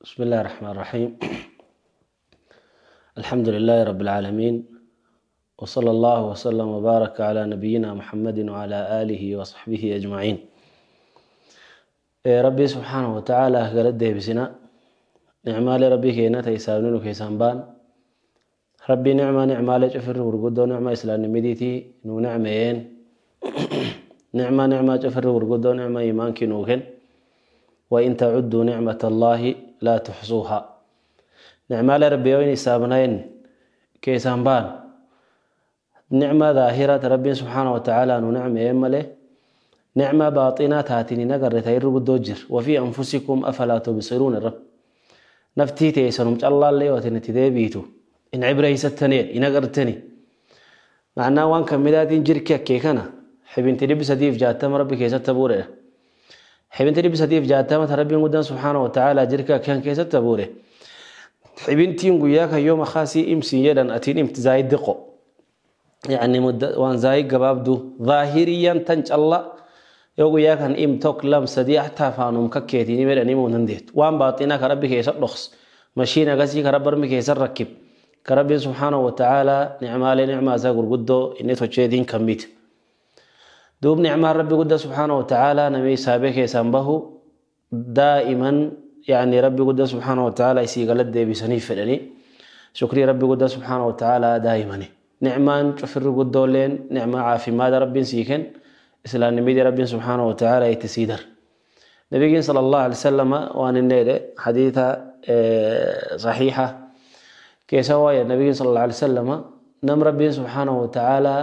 بسم الله الرحمن الرحيم الحمد لله رب العالمين وصلى الله وسلم وبارك على نبينا محمد وعلى آله وصحبه أجمعين ربي سبحانه وتعالى قالت ده بسنا نعمال ربي كينا تيسابنون كيسان بان ربي نعمة نعمة لجفر ورقود نعمة إسلام مديتي نو نعمين نعمة نعمة جفر ورقود نعمة إيمان كنوكن وإن تعدوا نعمة الله لا تحصوها نعمال ربي وين سابنين كيسان بان نعمة ظاهرة ربي سبحانه وتعالى نعم يمله إيه نعمة باطنة تاتيني نقر تاير دوجر وفي أنفسكم أفلا تبصرون الرب نفتي تيسنم الله اللي وتنتي ذي بيتو إن عبره يستنين إن أقرتني معناه وان كميدات إن جركة كيكنا حبين تدي بسديف جاتم ربي كيسا تبوره xibintii dhibbisadiif jaatama rabbiin guddaan subxaana watacaalaa jirka kan keessatti abuure xibintiin guyyaa kan yooma kaasii imsiin jedhan atiin imti zaayid diqo yani waan zaayid gabaabdu zaahiriyan tan calla yoo guyyaa kan im tok lam sadii hataa faanum kakkeetiin hime dhanii muun dandeet waan baaxinaa ka rabbi keessa dhoks mashiin agasii ka rabbarmi keessa rakkib ka rabbiin subxaana watacaalaa nicmaalee nicmaa isaa gurguddoo inni tocheetiin kan miite دوب نعمة ربي قد سبحانه وتعالى نمي سابك يسنبه دائما يعني ربي قد سبحانه وتعالى يسيق لد بسنيف لني شكري ربي قد سبحانه وتعالى دائما نعمة شفر قد دولين نعمة عافي ماذا ربي سيكن إسلام نمي ربي سبحانه وتعالى يتسيدر نبي صلى الله عليه وسلم وان النيل حديثة آه، صحيحة كي يا نبي صلى الله عليه وسلم نم ربي سبحانه وتعالى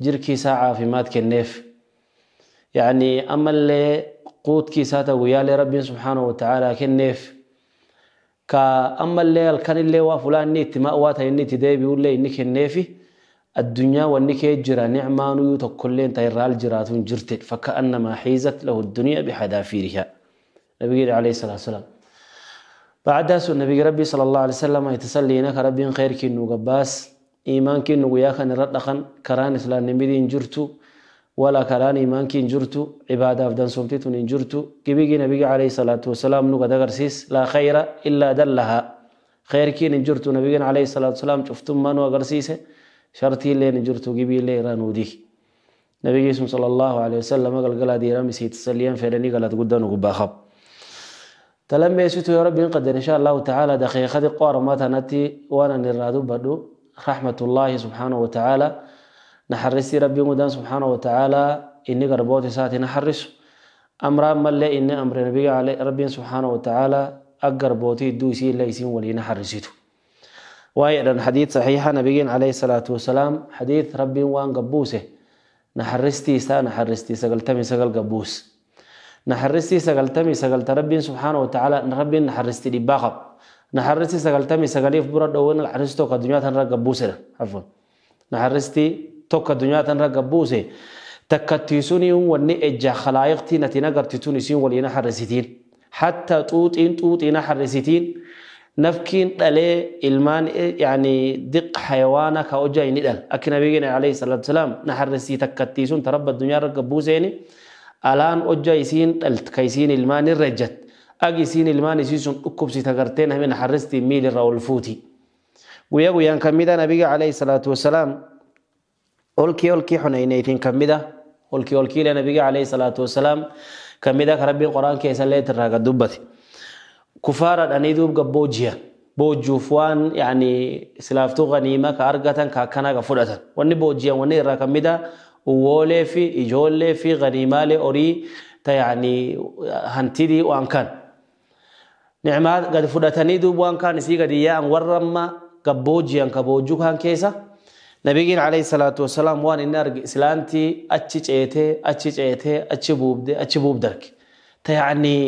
جركي ساعة في مات كنيف يعني أما اللي قوت كيساته ويا لرب سبحانه وتعالى كنيف كا أما اللي الكن اللي وفلان نيت ما واتها نيت بيقول لي إنك النيفي الدنيا وإنك يجرى نعمة نيوتك كلين تيرال جراتون جرت فكأنما حيزت له الدنيا بحذافيرها نبي عليه الصلاة والسلام بعد ذلك النبي ربي صلى الله عليه وسلم يتسلي إنك ربي خيرك إنه قباس إيمانك إنه وياك نرد خن كران إسلام نمدين جرتو ولا كلاني مان إن جرتو عبادة أفدان سومتيتون إن جرتو كبيجي نبي عليه الصلاة والسلام نقد دغرسيس لا خير إلا دلها خير كين إن جرتو نبي عليه الصلاة والسلام شفتم ما نوكا غرسيسه شرتي اللي إن جرتو كبي اللي رانوديه نبي جيسم صلى الله عليه وسلم قال قال دي رامسي تسليان فيلني قال تقدان خب تلم يسوع يا رب قدر إن شاء الله تعالى دقيقة قارماتنا نتي وأنا نرادو بدو رحمة الله سبحانه وتعالى نحرس ربي مدان سبحانه وتعالى إن قربوت ساتي نحرس أمر ما لي إن أمر نبي عليه ربي سبحانه وتعالى أقربوتي دوسي ليسين ولي نحرسيته وايضا حديث صحيح نبي عليه الصلاة والسلام حديث ربي وان قبوسه نحرستي سا نحرستي سقل تمي سقل قبوس نحرستي سقل تمي سقل ربي سبحانه وتعالى ربي نحرستي دي باقب نحرستي سقل تمي سقل يفبرد وين الحرستو قد جميعتن رقبوسه عفوا نحرستي tokka addunyaata ragga buuse takkattiisuni wanni ejja khalaayiqti natina gartitun isin waliin harrisitiin hattaa xuuxiin xuuxiin harrisitiin نفكين دلي إلمان يعني دق حيوانا كأوجا ينيدل أكي نبي عليه الصلاة والسلام نحر رسي تكتيسون تربى الدنيا رقبو زيني ألان أوجا يسين تلت كيسين إلمان الرجت أجي سين إلمان يسيسون أكوب سي تغرتين همين حرستي ميل الرول فوتي ويا ويا كميدا نبي عليه الصلاة والسلام olkii olkii xunaynay idin kamida olkii olkiile nabiga calayhi salaatu wasalaam kamida ka rabbiin qur-aankeesa leetiraaga dubbati kufaara dhaniiduubga boojiya boojuuf waan yani islaaftuu qaniima ka argatan ka akkanaga fudhatan wanni boojiyan wanni irraa kamida uwoolee fi ijoollee fi qaniimaalee orii ta yani hantidii waan kan nicmaa gad fudhatanii duub waan isii gadi yaa'an warramma gabboojiyan ka boojuu kaan نبيين عليه الصلاة والسلام وان النار إسلانتي أتشي جيته أتشي جيته أتشي بوبده أتشي بوبدرك تيعني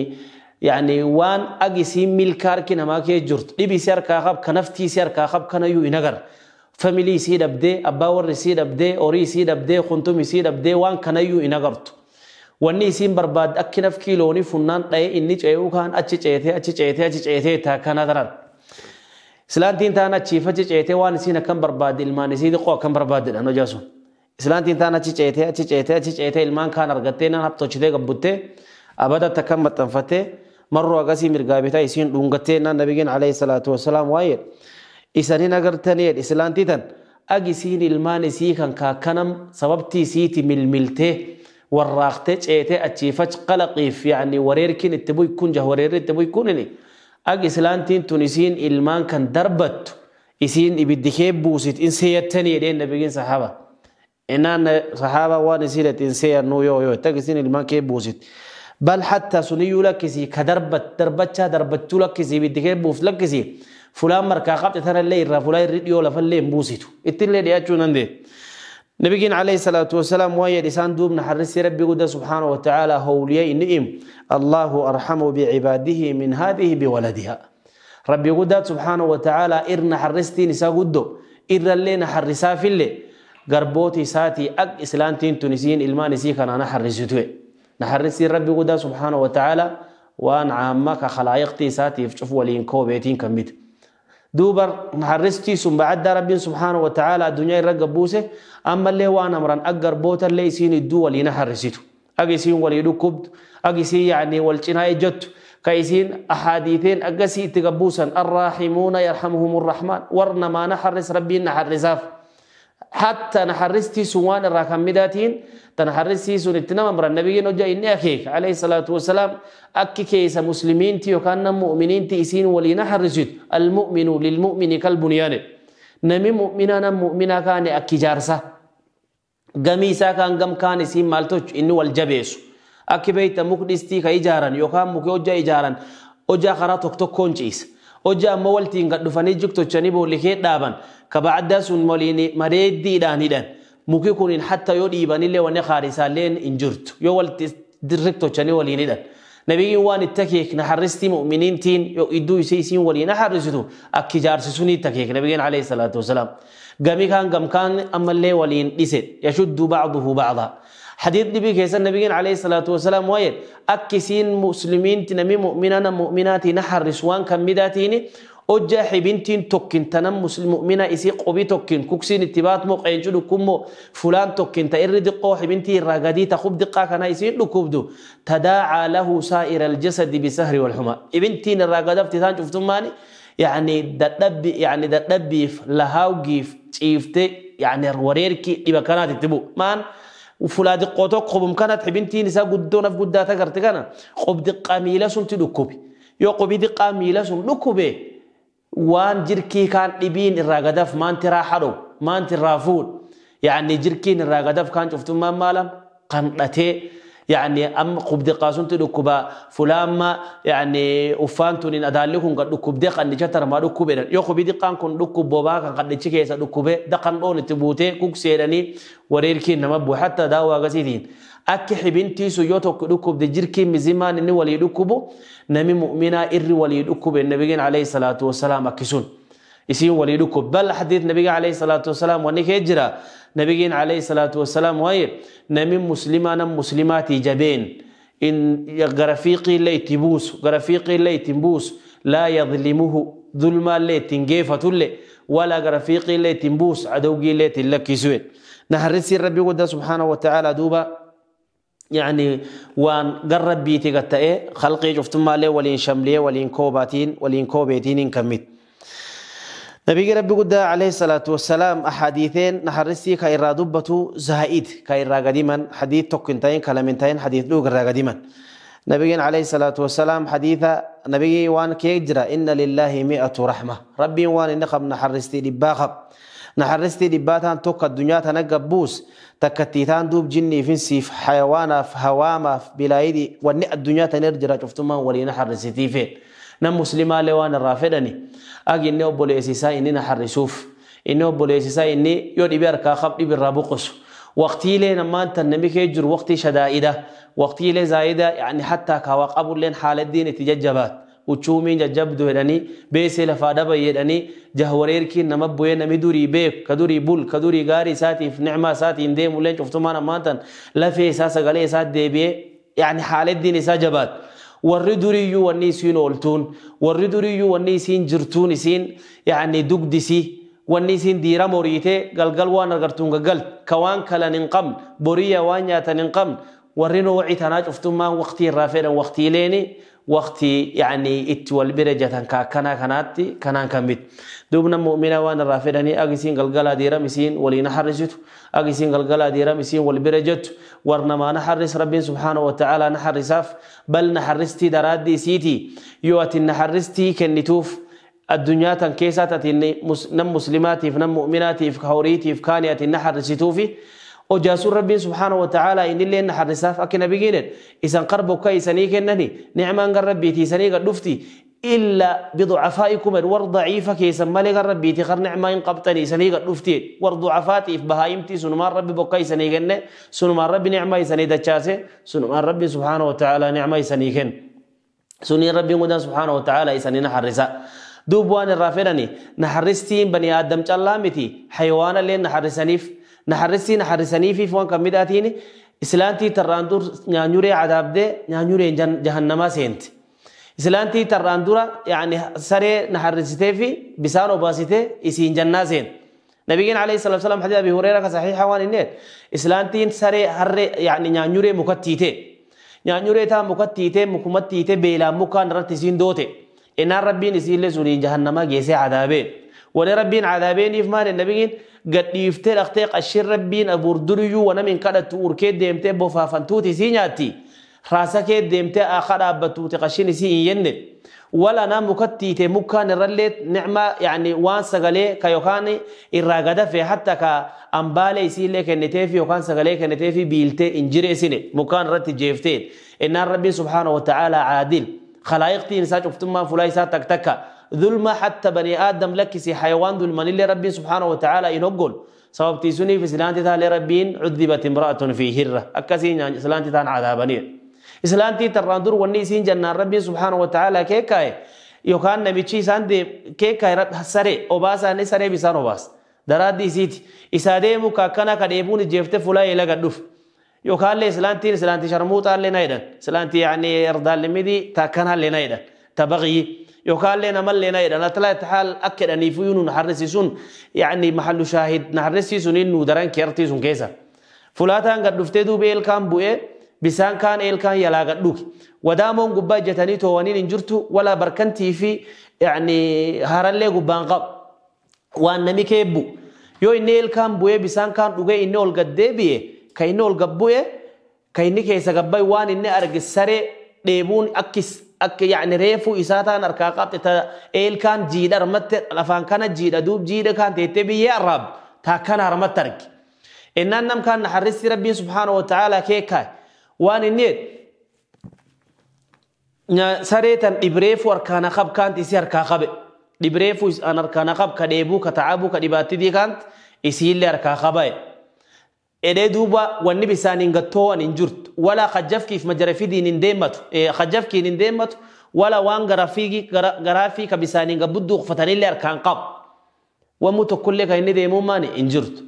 يعني وان أجسي ملكار كنا ما كي جرت إبي سير كاخب كنفتي سير كاخب كنايو ينقر فاميلي سيد أبدي أبا ور سيد أبدي أوري سيد أبدي خنتم سيد أبدي وان كنايو ينقرتو wanni isin barbaad akkinaf kiilooni funnaan dhaye inni ce'uu kaan achi ceetee achi ceetee achi ceetee taa kana daran islaantiin taan achi faci ceetee waan isiin akkam barbaadde ilmaan isii xiqqoo akkam barbaaddeedha nu jaasun islaantiin taan achi ceetee achi ceetee achi ceetee ilmaan kaan argattee nan haptochitee gabbuttee abadatti akkam maxxanfattee marroo akkasii mirgaabitaa isiin dhungattee nan nabiyyeen alayhi salaatu wasalaam waa'ee isaniin agartanii islaantii tan ag isiin ilmaan isii kan kaakkanam sababtii isiiti milmiltee warraaqtee ceetee achii faci qalaqii fi wareerkiin itti bu'ikkuun jah wareerri itti bu'ikkuun inni أج إسلانتين تونسين إلمان كان دربت إسين إبديكي بوسيت إن سيتني يدين نبيين صحابة إنان صحابة وانسيرت إن سير نو يو يو تكسين إلمان كي بوسيت بل حتى سنيو لكسي كدربت دربتشا دربتشو لكسي بديكي بوف لكسي فلان مركا قبت ترى اللي را فلان ريديو لفلين بوسيتو إتن اللي دياتشو نندي نبينا عليه الصلاة والسلام ويا لسان دوب نحرس ربي قد سبحانه وتعالى هوليي نئم الله أرحم بعباده من هذه بولدها ربي قد سبحانه وتعالى إر نحرستي نسا قد إر اللي نحرسا في اللي قربوتي ساتي أك تين تونسيين إلما نسيك أنا نحرستوه نحرسي ربي قد سبحانه وتعالى وأن عامك خلايقتي ساتي فشوف ولين كوبيتين كمبيت دوبر نحرستي سن بعد ربي سبحانه وتعالى الدنيا رقب بوسه أما اللي وان مران أقر بوتا اللي يسين الدول ينحرسيتو أقسين وليدو كبد أقسين يعني والجناية جت كايسين أحاديثين أقسي تقبوسا الراحمون يرحمهم الرحمن ورنا ما نحرس ربي نحرزاف حتى نحرستي سوان مداتين تنحرستي سون اتنام امر النبي نجا اني اخيك عليه الصلاة والسلام اكي كيس مسلمين تي وكان مؤمنين تي اسين ولي نحرست المؤمن للمؤمن كالبنيان نمي مؤمنا مؤمنا كان اكي جارسة غمي كان غم كان اسين مالتوش اني والجبيس اكي بيت مقدستي كايجارا يوكان مكي وجا ايجارا وجا خرا توك توك كونجيس hojja ammoo waltiin gad dhufanii jigtochanii boolikee dhaaban kaba addaa sun moliini mareeddiidhaan hidhan muki kuniin hatta yoo dhiibanillee wanne khaarisaalleen hin jirtu yoo walti dirriktochanii waliin hidhan nabiyyiin waan itti akeekna harristii mu'miniintiin yoo idduu isii isiin waliin harrisitu akka jaarsisuun itti akeek nabiyyiin alayhi salaatu wasalaam gamii kaan gamkaan ammallee waliin dhise yashuddu ba'duhu ba'daa حديث نبي كيس النبي عليه الصلاة والسلام وايد أكسين مسلمين تنمي مؤمنان مؤمنات نحر رسوان كم كمداتين أجا حبنتين تكين تنم مسلم مؤمنة إسي قبي تكين كوكسين اتبات موق عينجو لكمو فلان تكين تأرد قو حبنتي الرقادي تخب دقا كنا إسي لكبدو تداعى له سائر الجسد بسهر والحمى ابنتين الرقادة افتتان شفتم ماني يعني دتبي يعني دتبيف جيف تشيفتي يعني الوريركي إبا كانت تبو مان وفلاد قوتو قبم كانت حبنتي نساء قدونا في قداتا قرت كان قب دقا ميلا سن تدكوبي يو قب دقا ميلا سن دكوبي وان جركي كان ابين الراغدف ما انت راحرو ما انت رافون يعني جركين الراغدف كان شفتم ما مالا قنطتي يعني أم قبض قاسون تدكوبا ما يعني أفانتون إن أدالكم قد قبض قد نجتر ما دكوبا يو قبض قان كن دكوب بابا قد نجيك يسا دكوبا دقن أون تبوتي كوك سيراني وريركي نمبو حتى داوا غزيدين أكي حبين تيسو يوتو سيوت دي دجيركي مزمان إني ولي دكوبو نمي مؤمنا إر ولي دكوب النبي عليه الصلاة والسلام أكسون يسين ولي دكوب بل حديث النبي عليه الصلاة والسلام ونكي جرا نبيين عليه الصلاة والسلام وهي نمي مسلمان مسلمات جبين إن غرفيقي لي تبوس غرفيقي لي تبوس لا يظلمه ظلما لي تنجيفة لي ولا غرفيقي لي تبوس عدوقي لي تلكسوين نحرسي ربي ودا سبحانه وتعالى دوبا يعني وان قرب بيتي قتا ايه خلقي جفتما لي ولين شملي ولين كوباتين ولين كوبيتين كميت نبي ربي قد عليه الصلاة والسلام أحاديثين نحرسي كإرا دبتو زهائد كإرا قديما حديث تقنتين كلمنتين حديث دوغر قديما نبي عليه الصلاة والسلام حديث نبي وان كيجرا إن لله مئة رحمة ربي وان نخب نحرستي لباخب نحرستي لباتان توك الدنيا تنقبوس تكتيتان دوب جني فنسيف حيوانا في هوامة في بلايدي ونئ الدنيا تنرجرا شفتما ولي نحرستي فين نم مسلمة لوان الرافدني أجي إنه بولي إسيسا إني نحر يسوف إنه بولي إسيسا إني يود إبير كاخب إبير رابوكس وقتي لي نما أنت النبي كيجر وقتي شدائدة وقتي لي زايدة يعني حتى كواق أبو لين حال الدين تججبات وتشومين ججب دهني بيس لفادة بيدني جهوريركي نما بوي نمي دوري بيك كدوري بول كدوري غاري ساتي في نعمة ساتي إن ديم ولين شفتو ما نما أنت لفي ساسا غالي سات ديبي يعني حال الدين ساجبات warri duriiyyuu wanni isiin ooltuun warri duriiyyuu wanni isiin jirtuun isiin yaa'ni dugdisii wanni isiin diirama horiitee galgal waan argartuun gaggal ka waan kalan hin qabne boriya waan nyaatan hin qabne ورينو وعي تناج افتما وقتي رافيدا وقتي ليني وقتي يعني ات والبرجة كا كنا كناتي كنا كميت دوبنا مؤمنا وانا رافيراني ني اغسين قلقلا ديرا مسين ولي نحرجت اغسين قلقلا ديرا مسين والبرجة ورنا ما نحرس ربي سبحانه وتعالى نحرساف بل نحرستي درادي سيتي يوات نحرستي كنتوف الدنيا تنكيسات نم مسلماتي فنم مؤمناتي فكهوريتي كهوريتي في كانياتي oo jaasu rabbi subhanahu wa ta'ala inillee naxariisaaf isan qarbowka isanii kennani nicmaan gar rabbiiti isanii ga dhufti إلا بضعفائكم ور ضعيفة كيسا مالي غر ربي تخر نعمة إن قبتني سنيغ دفتي ورد ضعفاتي في بهايمتي سنما ربي بقاي سنيغن سنما ربي نعمة سنيدا تشاسي سنما ربي سبحانه وتعالى نعمة سنيغن نعم نعم نعم سني ربي مدان سبحانه وتعالى سنينا حرسا دوبوان وان نحرستين بني آدم تشالامتي حيوانا لين نحرسنيف naxarrisii naxarrisaniifiif waan kan midhaatiin islaantii tarraan dur nyaanyuree cadaabdee nyaanyuree jahannamaa seente islaantii tarraan dura yani saree naxarrisitee fi bisaan obaasitee isiin jannaa seente نبينا عليه الصلاة والسلام حديث أبي هريرة كصحيح وان إنه إسلامتين سري هر يعني نانيوري مكتيته نانيوري تا مكتيته مكمتيته بلا مكان رتسين دوته إن ربي نسيل سوري جهنم جيسي عذابين ولربين عذابين يفمان النبيين قد يفتر أختيق الشر ربين أبور دريو ونمين كده تور كي ديمتي سيناتي راسا راسك ديمتي آخر أبتوتي قشيني سين ولا نا مكتي تي مكان رلت نعمة يعني وان سغالي كيوكاني إراغادة في حتى كا كأمبالة يسيل نتيفي وكان سجلي كنتيفي بيلتي إنجري سيني مكان رتي جيفتين إن ربي سبحانه وتعالى عادل خلايقتي نساج أفتما فلايسا تكتكا ظلم حتى بني آدم لك سي حيوان ظلمني لرب سبحانه وتعالى ينقل سبب تيسوني في سلانتي تان لربين عذبت امرأة في هرة أكسين يعني سلانتي تان عذابني سلانتي تراندور وني سين جنان ربي سبحانه وتعالى كيكاي يوكان نبيتشي سان دي كيكاي رب سري وباسا نسري بسان وباس دراد isiiti isaa deemu kakkana ka dheebuun ijjeefte fulaa eela gadhuuf yookaan illee islaantiin islaantii sharmuuxaallee شرموطا لنايدا islaantii yaani erdaallee midi taakkanaallee na jedhan يقال لنا مل لنا إذا ثلاثة حال أكد أن يفيون نحرسيسون يعني محل شاهد نحرسيسون إنه دران كيرتيسون كيسا فلاتان قد نفتدو بإلكان بوئي بسان كان إلكان يلا قد دوك ودامون قبا جتاني توانين انجرتو ولا بركنتي في يعني هرالي قبان قب وان نمي كيبو يو إنه إلكان بوئي بسان كان دوغي إنه ألقد دي بيه كإنه ألقب بوئي كيسا قبا وان إنه أرقس سري ديبون أكس akka yaa'ni reefu isaa ta'an harkaa qabxe ta eelkaan jiidha armatte lafaan kana jiidha duub jiidha kaan teettee biyyee arraab taa kana armatte argi. Innaan nam kaan naxarristi rabbiin subhaana wa ta'aalaa keekaa waan inni sareetan dhibreefu harkaana qab kaanti isi harkaa qabe dhibreefu harkaana qab ka dheebuu ka ta'abuu ka dhibaattii kaanti isiillee harkaa qabaye. edee duuba wanni bisaaniin gattoo'an hin jirtu walaa hajjafkiif majarafidiin hin deemmatu walaa waan garaafii ka bisaaniin gabbuddu uffatanillee harkaan qabu wamu tokkollee kan inni deemummaan hin jirtu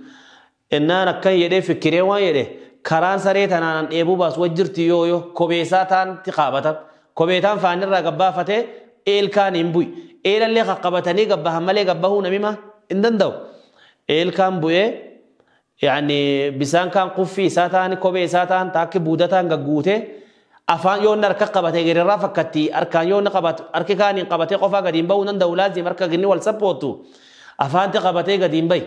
innaan akkan jedhee fikiree waan jedhe karaan saree tanaan dheebuu baasu wajji jirti yoo yoo kobeesaa taanti qaabatan kobeetaan faanirraa gabbaafatee eelkaan hin bu'i eelallee qaqqabatanii gabbahan malee gabbahuu namima hin danda'u eelkaan bu'ee يعني بسان كان قفي ساتان كوبي ساتان تاك بودتان غغوته افان يون نرك قبته غير رافكتي اركان يون قبت اركي كان قبته قفا غدين بو نند ولازم ارك غني والسبوتو افان تقبته غدين بي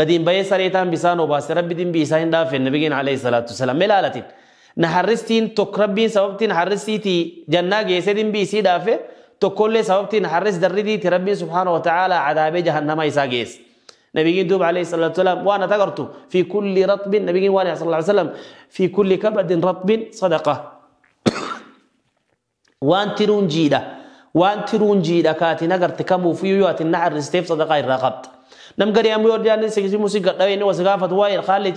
غدين بي سريتان بسان وباس ربي دين بي ساين داف النبي عليه الصلاه والسلام ملالتين نحرستين تقربين سببتين حرستي جنة جيسدين بيسي دافه تقول سببتين حرس دردي تربي سبحانه وتعالى عذاب جهنم يساجيس نبيين دوب عليه الصلاة والسلام وأنا تقرت في كل رطب نبيين وأنا صلى الله عليه وسلم في كل كبد رطب صدقة وان ترون جيدا وان ترون جيدا كاتي نقرت كم في يوات النعر استيف صدقة الرقبت نم قري أم يورد يعني سكسي موسيقى دوين وسقافة واير خالي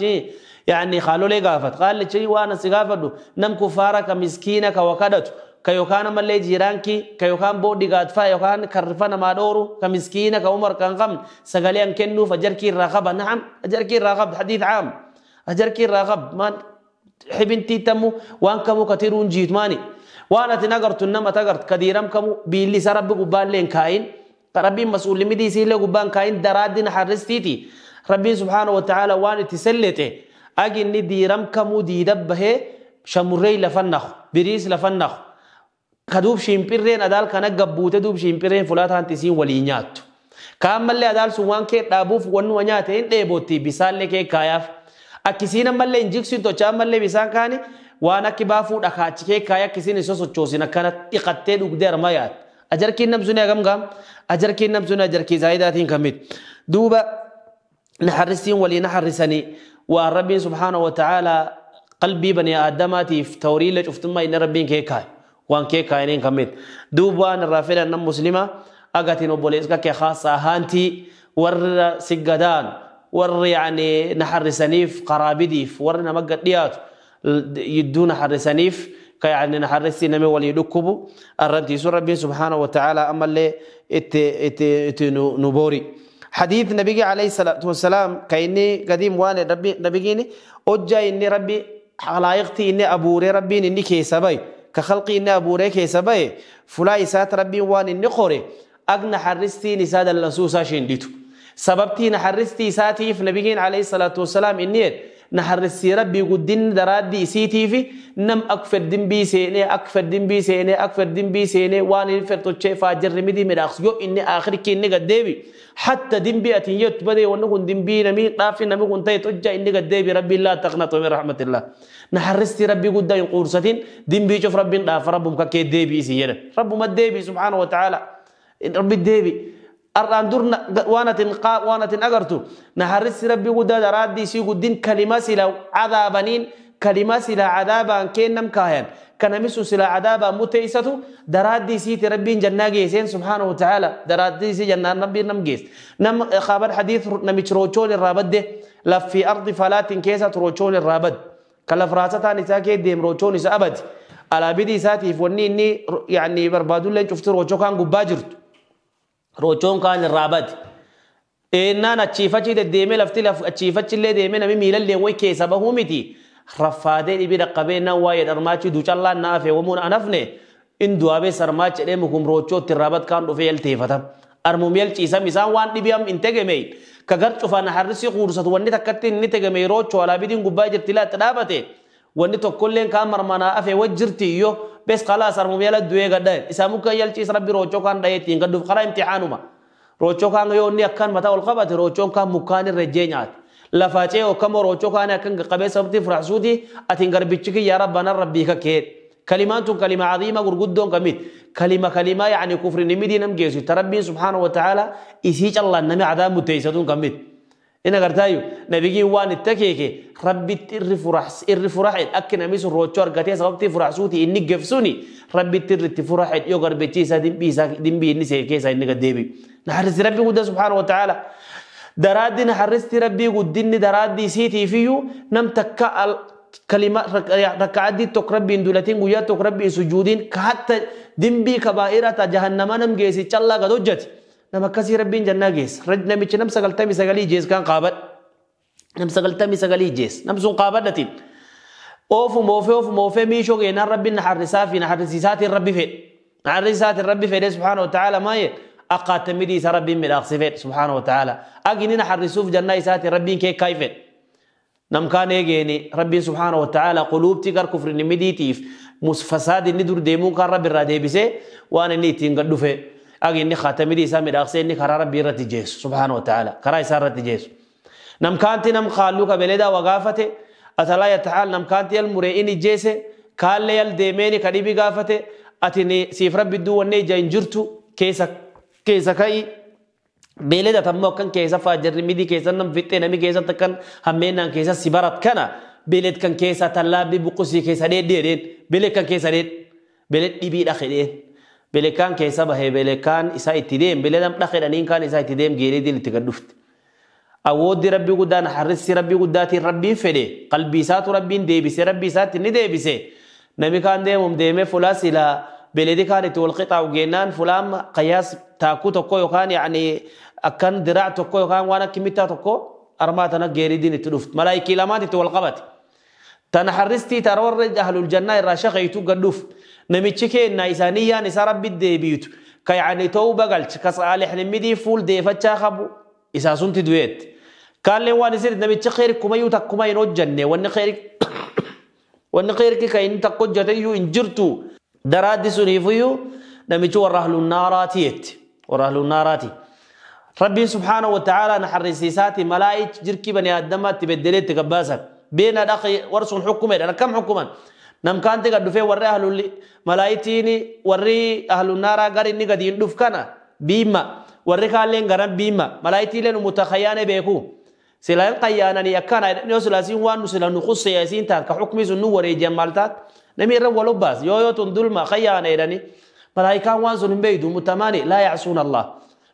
يعني خالو لي قافت قال لي وانا سقافة نم كفارك مسكينك وكدت كيوكان ملي جيرانكي كيوكان بودي ديغات فا يوكان كرفنا ما دورو كمسكينه كعمر كان غم سغليان كنو فجركي الرغبه نعم اجركي الرغب حديث عام اجركي الرغب ما حبنتي تمو وان كمو كثيرون جيت ماني وانا تنغرت نما تغرت كديرم كمو بيلي سرب غبالين كاين ربي مسؤول لمدي سي لو غبان كاين درادين حرستيتي ربي سبحانه وتعالى وان تسلته اجي ني ديرم كمو دي دبه شمري لفنخ بريس لفنخ كدوب شيمبيرين أدال كان جبوته دوب شيمبيرين فلات هانتسين ولينياتو كام ملة أدال سوان تابوف ون ونياتين تبوتي بيسال لك كاياف أكيسين ملة إنجكسين تو كام ملة بيسان كاني وانا كي بافو دخاتش كي كايا كيسين يسوس تشوسين أكانا تقتل وقدر ما يات أجر كي نبزوني أجام كام أجر كي نبزوني أجر كي زايدة تين كميت دوبا نحرسين ولي نحرسني وربي سبحانه وتعالى قلبي بني آدماتي في توريلة شفتم ما إن ربي كي كاي وان كي كاينين كميت دوبا نرافل أن مسلمة أغتي نبوليسكا كي خاصة هانتي ور سجدان ور يعني نحر سنيف قرابديف ور نمقد ديات يدون نحر سنيف كيعني نحر سنمي ولي دكبو الرنتي سور ربي سبحانه وتعالى أما اللي ات ات ات نبوري حديث نبي عليه الصلاة والسلام كإني قديم وانا ربي نبيني أجا إني ربي خلايقتي إني أبوري ربي إني كيسبي كخلقي إنا أبوريك سباي فلاي سات ربي وان النقري أجن حرستي نساد اللسوسة ديتو سببتي نحرستي ساتي في نبيين عليه الصلاة والسلام إنيت نحرسي ربي قدين درادي سيتي في نم أكفر بي سيني أكفر بي سيني أكفر بي سيني وان ينفر تشي فاجر مدي مراقص يو إني آخر كي إني ديبي حتى دنبي أتين يتبدي ونكون بي نمي قافي نمي كنت يتوجع إني ديبي ربي لا تقنطوا من رحمة الله نحرستي ربي قرصة قرصتين بي شوف ربي لا ربهم كي ديبي سينا ربهم الديبي سبحانه وتعالى ربي الديبي أران دور وانا تنقا وانا تنأجرتو نهرس ربي قداد رادي سي قدين كلمة سلا عذابنين كلمة سلا عذابا كين نم كاهن كان مسو سلا عذابا متيساتو درادي سي تربي جنة جيسين سبحانه وتعالى درادي سي جنة ربي نم جيس نم خبر حديث نم روشول الرابد لف في أرض فلات كيسة روشول الرابد كلا فراسة نساكي ديم روشول نسا أبد على بدي ساتي فوني يعني بربادو لين شفت روشو كان قباجرتو روچون كان الرابط إننا نشيفتش الديمي لفتي لف نشيفتش اللي ديمي نمي ميل اللي هو كيسة بهومتي رفادي إبي رقبينا واي درماتي دوش الله نافع ومون أنفني إن دوابي سرماتي لمكم روچو ترابط كان رفي التيفة أرموميل تيسا ميسان وان نبيام انتقمي كغرت فانا حرسي قورسة واني تكتين نتقمي روچو على بدين قباجر تلات رابطي ونتو كلين كامر منا أفي وجرتي يو بس خلاص أرمو يلا دوي قدين إسامو كان يلتي ربي روچو كان دايتين قد فقرا امتحانو ما روچو كان يو ني كان متاو القبات روچو كان مكان الرجينات لفاتيه وكم روچو كان أكن قبي سبتي فرحسودي أتنقر بيتشكي يا ربنا ربي كيت كلمات كلمة عظيمة ورقدون كميت كلمة كلمة يعني كفر نمدي نمجيسي تربي سبحانه وتعالى إسيج الله نمي عذاب متيسدون كميت إن قرتايو نبيجي وان التكيك ربي تر فرح إر فرح أكن أميس روتشار قتيا سبب فرح سوتي إني جفسوني ربي تر تفرح يقرب تيسا دم بيسا دم بي إني سيركيسا إني قديبي نحرس ربي قد سبحانه وتعالى دراد نحرس ربي قد قدني دراد سيتي فيو نم تكا كلمة ركعات دي تقرب بين دولتين ويا تقرب بين سجودين كحتى دم بي كبائرة جهنم نم جيسي تشلا قدوجتي نما كسي ربين جنة جيس رج نمي نم سقلت مي سقلي جيس كان قابد نم سقلت مي سقلي جيس نم سون قابد نتين أوف موفي أوف موفي مي شو جينا ربي نحر سافي نحر سيسات ربي في نحر سيسات ربي في سبحانه وتعالى ما أقات مدي سربي من أخسفت سبحانه وتعالى أجنين حر سوف جنة سات ربي كي كيف نم كان يجيني ربي سبحانه وتعالى قلوب تكر كفر نمديتيف مسفساد ندور ديمو كان ربي وأنا نيتين قدوفه أجي إني خاتمي دي سامي داخسي إني كرا ربي رتجيس سبحانه وتعالى كرا سارة رتجيس نم كانت نم خالوك بلدا وغافته اتلا يتعال نم كانت المرئين جيسه قال لي الديمين كديبي غافته اتني سيف ربي دو وني جرتو كيسا كيسا كاي بلدا تمو كان كيسا فاجر ميدي كيسا نم فيتي نمي كيسا تكن همينا كيسا سبارت كنا بلد كان كيسا تلابي بقسي كيسا ديدين بلد كان كيسا ديد بلد ديبي دخلين belekaan keessa bahee belekaan isaa itti deem beleedhaan dhaqeedhaniin kaan isaa itti deem geeree diin itti gad dhufte. Awooddi rabbii guddaan harrissi rabbii guddaatiin rabbiin fedhe qalbii isaatu rabbiin deebise rabbii isaatti ni deebise namni kaan deemuun deemee fulaa silaa بلدي كانت والقطع وجينان فلام قياس تاكو تكو يكان يعني أكن دراع تكو يكان وانا كميتا تكو أرماتنا غيري دين تلوفت ملايكي لما تتوالقبت تنحرستي ترور أهل الجنة الراشقة يتو قدوفت namichi kennaa isaanii yaan isaa rabbitti deebiitu ka yaani ta'uu bagalcha ka saalixnimmidii fuul deeffachaa qabu isaa sunti du'eetti. Kaalleen waan isin namichi kheyri kumayyuu takkuma hin hojjanne wanni kheyri wanni kheyri ka inni takka hojjateyyuu hin jirtu daraaddi suniifiyyuu namichi warra ahluun naaraati jetti warra ahluun naaraati. Rabbiin subhaana wa ta'aalaa na harrisiisaati malaa'ichi jirkii bani addamaatti beddelee itti gabbaasan beena dhaqee warsuun xukumeedhaan akkam xukuman. namkaanti gad dhufee warri ahlulli malaayitiin warri ahlunnaaraa gar inni gadi hin dhuf kana biima warri kaalleen garan biima malaayitiileen umuta khayyaane beeku silaan khayyaananii akkana yoo silaasiin waan nu sila nu khusseya isiin taat ka xukmii sun nu wareejiyan maal taat namni irra wal obbaas yoo yoo tun dulma khayyaane jedhani malaayikaan waan sun hin beeydu mutamaani laa yacsuun allah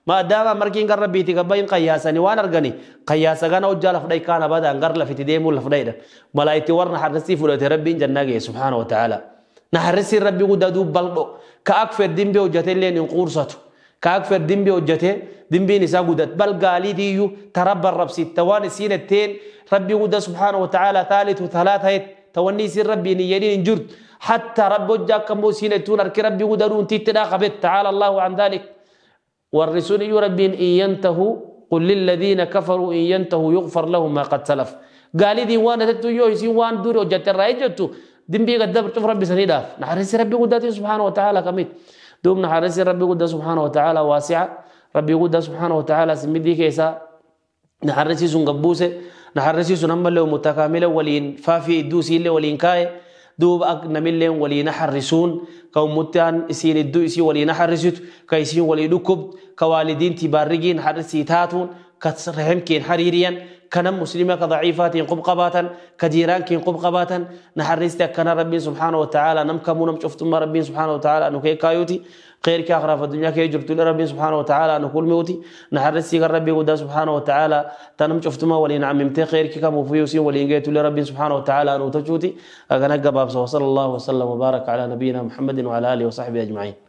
ما داما مركين قرر بيتي قبين قياساني وانا ارغني قياسا غنا وجال فدي كان بعد بدا انقر لفتي ديمو لفديده ملائكتي ورنا حرسي فلوت ربي جناغي سبحانه وتعالى نحرسي ربي قد دو بلدو كاكفر ديمبي وجتي لين قرصته كاكفر ديمبي وجتي ديمبي نسا قدت بل قالي ديو ترب الرب ست تواني سين التين ربي قد سبحانه وتعالى ثالث وثلاثه توني سين ربي نيرين جرد حتى رب وجاك موسين تون ربي قد دون تتنا تعالى الله عن ذلك والرسول يربي إن ينته قل للذين كفروا إن ينته يغفر لهم ما قد سلف قال لي وانا تتو يوسي وان دوري وجت رايجتو جتو قد دبر ربي سنيدا نحرس ربي قدات سبحانه وتعالى كميت دوم نحرس ربي قد سبحانه وتعالى واسعة ربي قد سبحانه وتعالى سمدي كيسا نحرس قبوسه نحرس سن سنمبل متكامله ولين فافي دوسي ولين كاي دوب أك نملين ولي نحرسون متان إسين الدو إسين ولي نحرسوت كإسين ولي لكب كوالدين تبارجين تاتون كترهم كين حريريا كان مسلمة كضعيفات قب قباتا كديران كين قب قباتا نحرستك كان ربي سبحانه وتعالى نمكم ونمشفتم ربي سبحانه وتعالى كايوتي خير كآخرة في الدنيا كي جرت لربي سبحانه وتعالى أن كل موتي نحرسي ربي ودا سبحانه وتعالى تنم شفتما ولي نعم ممتي خير كي كم وفيوسي ولي جيت لربي سبحانه وتعالى أن تجوتي أغنى قباب صلى الله وسلم وبارك على نبينا محمد وعلى آله وصحبه أجمعين